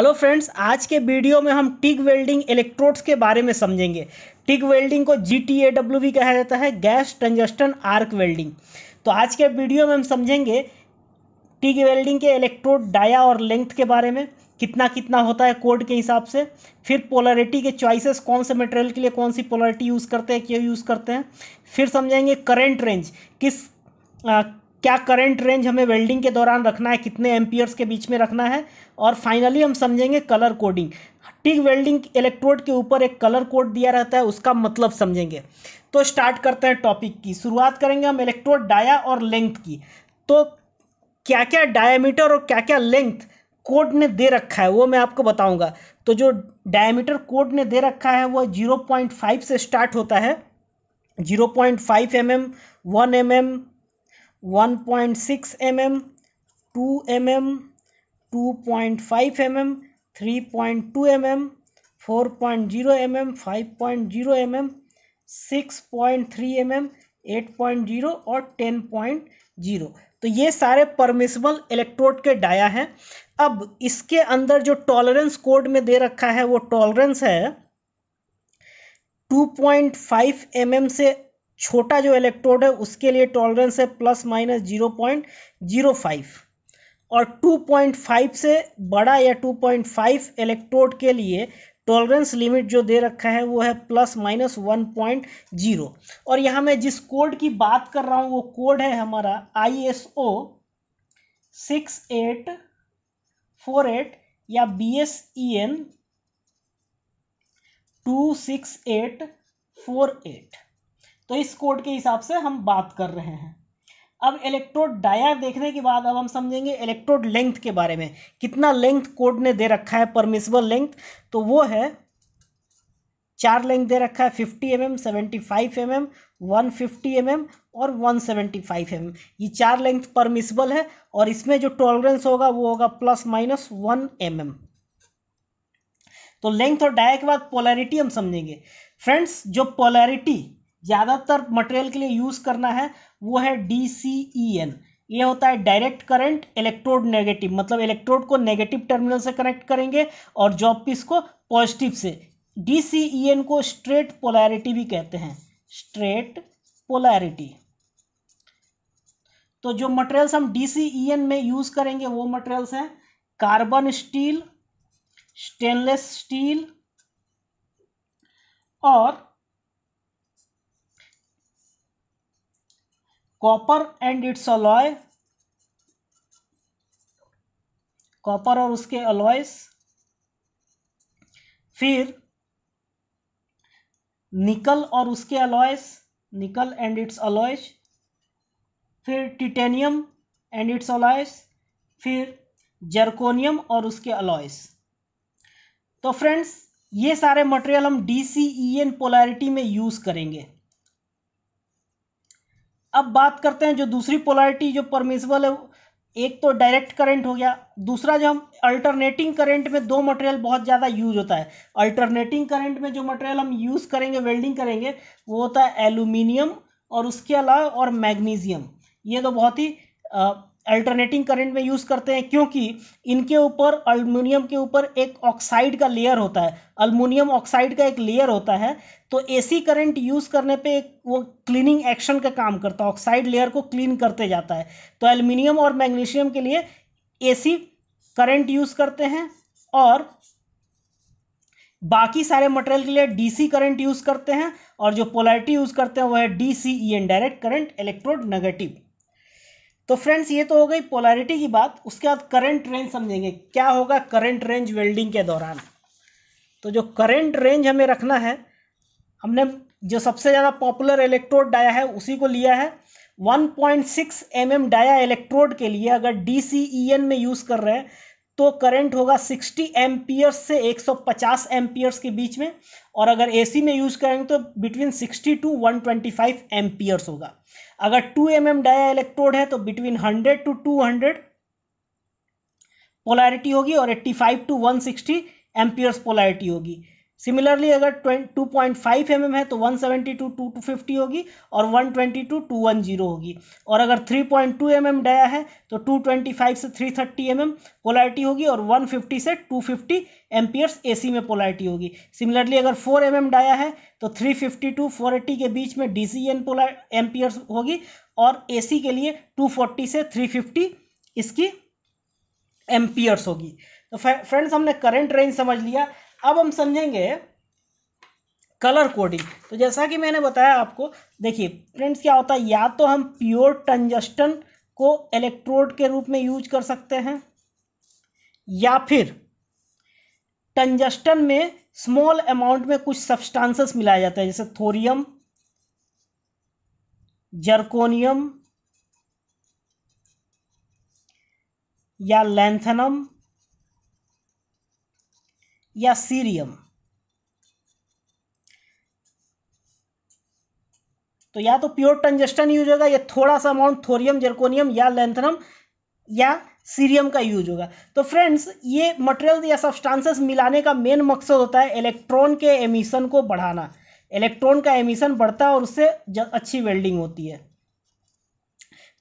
hello friends आज के video में हम टिग वेल्डिंग इलेक्ट्रोड्स के बारे में समझेंगे टिग वेल्डिंग को जी टी ए डब्ल्यू भी कहा जाता है गैस ट्रंजस्टन आर्क वेल्डिंग तो आज के वीडियो में हम समझेंगे टिग वेल्डिंग के इलेक्ट्रोड डाया और लेंथ के बारे में कितना कितना होता है कोड के हिसाब से फिर पोलरिटी के चॉइसेस कौन से मटेरियल के लिए कौन सी पोलरिटी यूज़ करते हैं क्यों यूज़ करते हैं फिर समझेंगे करेंट रेंज किस क्या करंट रेंज हमें वेल्डिंग के दौरान रखना है कितने एम्पियर्स के बीच में रखना है और फाइनली हम समझेंगे colour coding TIG welding electrode के ऊपर एक कलर कोड दिया रहता है उसका मतलब समझेंगे तो स्टार्ट करते हैं टॉपिक की शुरुआत करेंगे हम इलेक्ट्रोड डाया और लेंथ की तो क्या क्या डायामीटर और क्या क्या लेंथ कोड ने दे रखा है वो मैं आपको बताऊंगा तो जो डायामीटर कोड ने दे रखा है वह जीरो से स्टार्ट होता है zero point one M M one point six M M two M M two point five M M three point two M M four point zero M M five point zero M M six point three M M eight point zero और ten point zero तो ये सारे permissible electrode के dia हैं अब इसके अंदर जो टॉलरेंस कोड में दे रखा है वो टॉलरेंस है two point five M M से छोटा जो इलेक्ट्रोड है उसके लिए टॉलरेंस है plus minus zero point zero five और टू पॉइंट फाइव से बड़ा या टू पॉइंट फाइव इलेक्ट्रोड के लिए टॉलरेंस लिमिट जो दे रखा है वो है plus minus one point zero और यहाँ मैं जिस कोड की बात कर रहा हूँ वो कोड है हमारा I S O six eight four eight या B S E N two six eight four eight तो इस कोड के हिसाब से हम बात कर रहे हैं अब इलेक्ट्रोड डायर देखने के बाद अब हम समझेंगे इलेक्ट्रोड लेंथ के बारे में कितना लेंथ कोड ने दे रखा है परमिसबल लेंथ तो वो है चार लेंथ दे रखा है fifty M M seventy five M M one fifty M M और वन सेवेंटी फाइव एम ये चार लेंथ परमिसबल है और इसमें जो टॉलरेंस होगा वो होगा plus minus one M M तो लेंथ और डाया के बाद पोलैरिटी हम समझेंगे फ्रेंड्स जो पोलैरिटी ज़्यादातर मटेरियल के लिए यूज़ करना है वो है डी सी ई एन ये होता है डायरेक्ट करंट इलेक्ट्रोड नेगेटिव मतलब इलेक्ट्रोड को नेगेटिव टर्मिनल से कनेक्ट करेंगे और जॉब पीस को पॉजिटिव से डी सी ई एन को स्ट्रेट पोलैरिटी भी कहते हैं स्ट्रेट पोलैरिटी तो जो मटेरियल्स हम डी सी ई एन में यूज़ करेंगे वो मटेरियल्स हैं कार्बन स्टील स्टेनलेस स्टील और copper and its alloy copper और उसके अलॉयस फिर निकल और उसके alloys nickel and its alloys फिर टिटेनियम एंड इट्स अलॉयस फिर जर्कोनियम और उसके अलॉयस तो फ्रेंड्स ये सारे मटेरियल हम D C E N polarity में यूज़ करेंगे अब बात करते हैं जो दूसरी पोलैरिटी जो परमिसिबल है एक तो डायरेक्ट करंट हो गया दूसरा जो हम अल्टरनेटिंग करंट में दो मटेरियल बहुत ज़्यादा यूज होता है अल्टरनेटिंग करंट में जो मटेरियल हम यूज़ करेंगे वेल्डिंग करेंगे वो होता है एल्यूमिनियम और उसके अलावा और मैग्नीशियम ये तो बहुत ही अल्टरनेटिंग करंट में यूज़ करते हैं क्योंकि इनके ऊपर अल्मोनियम के ऊपर एक ऑक्साइड का लेयर होता है अल्मोनियम ऑक्साइड का एक लेयर होता है तो एसी करंट यूज़ करने पे एक वो क्लीनिंग एक्शन का काम करता है ऑक्साइड लेयर को क्लीन करते जाता है तो एल्यूमिनियम और मैग्नीशियम के लिए ए करंट यूज़ करते हैं और बाकी सारे मटेरियल के लिए डीसी करंट यूज़ करते हैं और जो पोलैरिटी यूज़ करते हैं वह है D C E N direct current electrode negative तो फ्रेंड्स ये तो हो गई पोलैरिटी की बात उसके बाद करंट रेंज समझेंगे क्या होगा करंट रेंज वेल्डिंग के दौरान तो जो करंट रेंज हमें रखना है हमने जो सबसे ज़्यादा पॉपुलर इलेक्ट्रोड डाया है उसी को लिया है 1.6 पॉइंट mm डाया इलेक्ट्रोड के लिए अगर डी e में यूज़ कर रहे हैं तो करंट होगा 60 एम्पियर्स से 150 एम्पियर्स के बीच में और अगर एसी में यूज़ करेंगे तो बिटवीन 60 टू 125 एम्पियर्स होगा अगर two M m dia electrode है तो between hundred to two hundred polarity होगी और eighty five to one sixty amperes polarity होगी सिमिलरली अगर two point five M m है तो one seventy to two two fifty होगी और one twenty to two one zero होगी और अगर three point two M m dia है तो टू ट्वेंटी फाइव से three thirty m m polarity होगी और वन फिफ्टी से two fifty amperes A C में पोलाइटी होगी सिमिलरली अगर फोर एम एम डाया है तो three fifty to four eighty के बीच में डी सी एन पोला एम्पियर्स होगी और ए सी के लिए टू फोर्टी से थ्री फिफ्टी इसकी एम्पियर्स होगी तो फ्रेंड्स हमने करेंट रेंज समझ लिया अब हम समझेंगे कलर कोडिंग तो जैसा कि मैंने बताया आपको देखिए फ्रेंड्स क्या होता है या तो हम प्योर टंजस्टन को इलेक्ट्रोड के रूप में यूज कर सकते हैं या फिर टंजस्टन में स्मॉल अमाउंट में कुछ सब्सटेंसेस मिलाया जाते हैं जैसे थोरियम जर्कोनियम या लेंथनम या सीरियम तो या तो प्योर टंजस्टन यूज होगा या थोड़ा सा अमाउंट थोरियम जर्कोनियम या लेंथनम या सीरियम का यूज होगा तो फ्रेंड्स ये मटेरियल या सब्सटेंसेस मिलाने का मेन मकसद होता है इलेक्ट्रॉन के एमिशन को बढ़ाना इलेक्ट्रॉन का एमिशन बढ़ता है और उससे अच्छी वेल्डिंग होती है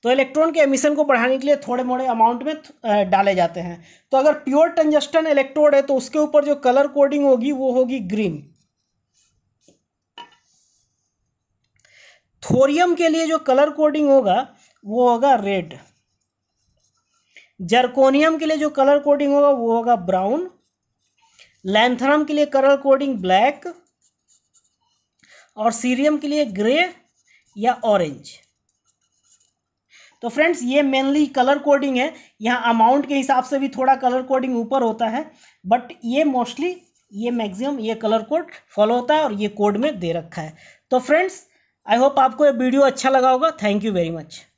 तो इलेक्ट्रॉन के एमिशन को बढ़ाने के लिए थोड़े मोड़े अमाउंट में डाले जाते हैं तो अगर प्योर टंजस्टन इलेक्ट्रोड है तो उसके ऊपर जो कलर कोडिंग होगी वो होगी ग्रीन थोरियम के लिए जो कलर कोडिंग होगा वो होगा रेड जर्कोनियम के लिए जो कलर कोडिंग होगा वो होगा ब्राउन लैंथनम के लिए कलर कोडिंग ब्लैक और सीरियम के लिए ग्रे या ऑरेंज तो फ्रेंड्स ये मेनली कलर कोडिंग है यहाँ अमाउंट के हिसाब से भी थोड़ा कलर कोडिंग ऊपर होता है बट ये मोस्टली ये मैक्सिमम ये कलर कोड फॉलो होता है और ये कोड में दे रखा है तो फ्रेंड्स आई होप आपको ये वीडियो अच्छा लगा होगा थैंक यू वेरी मच